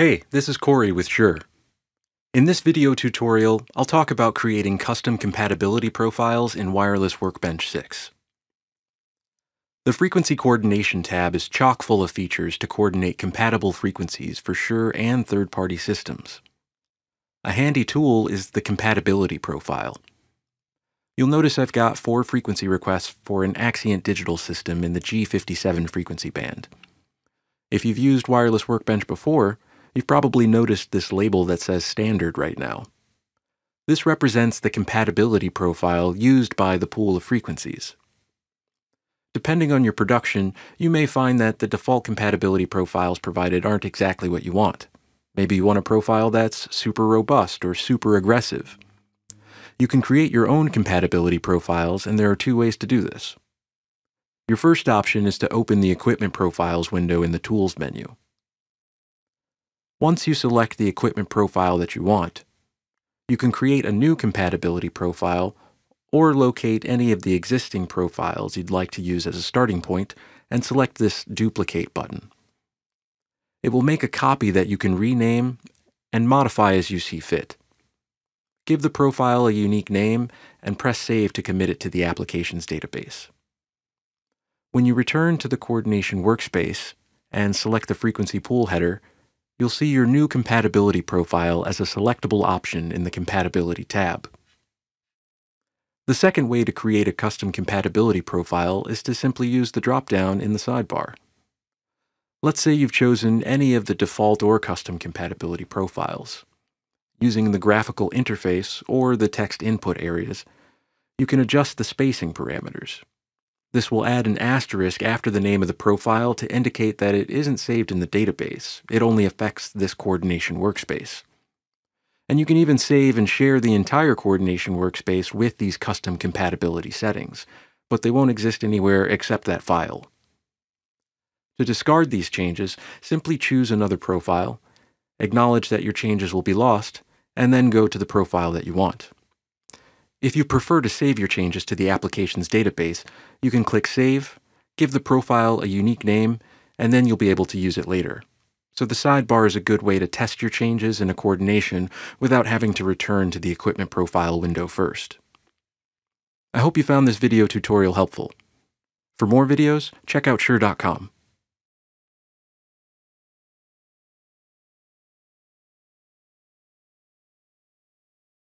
Hey, this is Corey with Sure. In this video tutorial, I'll talk about creating custom compatibility profiles in Wireless Workbench 6. The Frequency Coordination tab is chock full of features to coordinate compatible frequencies for Sure and third-party systems. A handy tool is the Compatibility Profile. You'll notice I've got four frequency requests for an Axient digital system in the G57 frequency band. If you've used Wireless Workbench before, You've probably noticed this label that says standard right now. This represents the compatibility profile used by the pool of frequencies. Depending on your production, you may find that the default compatibility profiles provided aren't exactly what you want. Maybe you want a profile that's super robust or super aggressive. You can create your own compatibility profiles, and there are two ways to do this. Your first option is to open the Equipment Profiles window in the Tools menu. Once you select the equipment profile that you want, you can create a new compatibility profile or locate any of the existing profiles you'd like to use as a starting point and select this Duplicate button. It will make a copy that you can rename and modify as you see fit. Give the profile a unique name and press Save to commit it to the application's database. When you return to the coordination workspace and select the frequency pool header, you'll see your new compatibility profile as a selectable option in the Compatibility tab. The second way to create a custom compatibility profile is to simply use the dropdown in the sidebar. Let's say you've chosen any of the default or custom compatibility profiles. Using the graphical interface or the text input areas, you can adjust the spacing parameters. This will add an asterisk after the name of the profile to indicate that it isn't saved in the database. It only affects this coordination workspace. And you can even save and share the entire coordination workspace with these custom compatibility settings, but they won't exist anywhere except that file. To discard these changes, simply choose another profile, acknowledge that your changes will be lost, and then go to the profile that you want. If you prefer to save your changes to the application's database, you can click Save, give the profile a unique name, and then you'll be able to use it later. So the sidebar is a good way to test your changes in a coordination without having to return to the equipment profile window first. I hope you found this video tutorial helpful. For more videos, check out Sure.com.